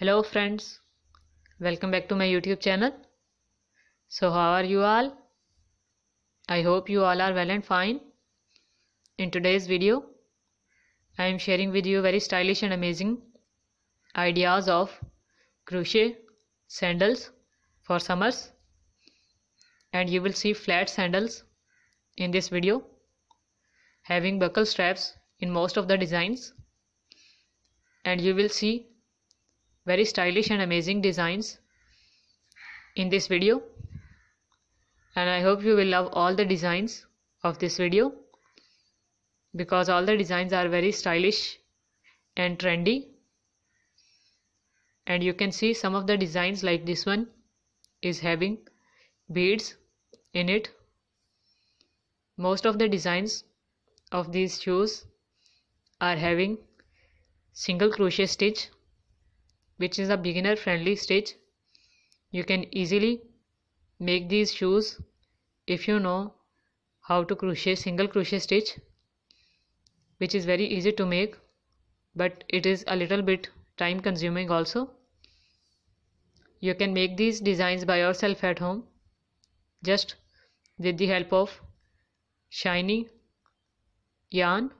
hello friends welcome back to my youtube channel so how are you all i hope you all are well and fine in today's video i am sharing with you very stylish and amazing ideas of crochet sandals for summers and you will see flat sandals in this video having buckle straps in most of the designs and you will see very stylish and amazing designs in this video and I hope you will love all the designs of this video because all the designs are very stylish and trendy and you can see some of the designs like this one is having beads in it most of the designs of these shoes are having single crochet stitch which is a beginner friendly stitch you can easily make these shoes if you know how to crochet single crochet stitch which is very easy to make but it is a little bit time consuming also you can make these designs by yourself at home just with the help of shiny yarn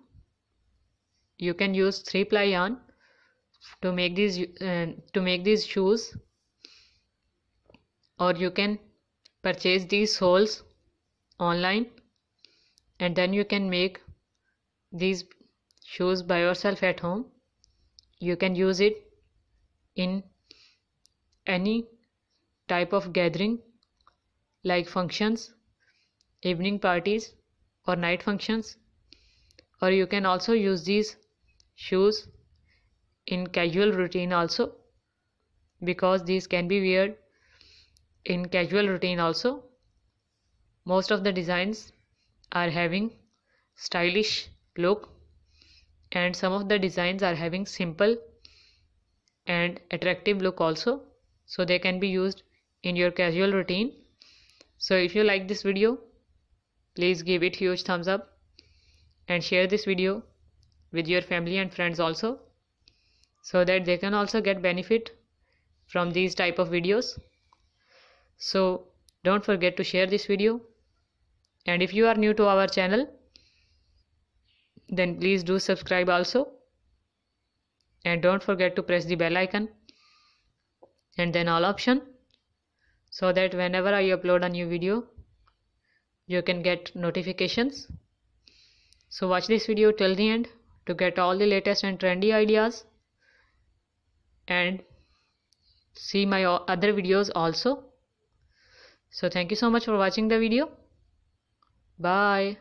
you can use 3 ply yarn to make these uh, to make these shoes or you can purchase these soles online and then you can make these shoes by yourself at home you can use it in any type of gathering like functions evening parties or night functions or you can also use these shoes in casual routine also because these can be weird in casual routine also most of the designs are having stylish look and some of the designs are having simple and attractive look also so they can be used in your casual routine so if you like this video please give it huge thumbs up and share this video with your family and friends also so that they can also get benefit from these type of videos so don't forget to share this video and if you are new to our channel then please do subscribe also and don't forget to press the bell icon and then all option so that whenever I upload a new video you can get notifications so watch this video till the end to get all the latest and trendy ideas and see my other videos also so thank you so much for watching the video bye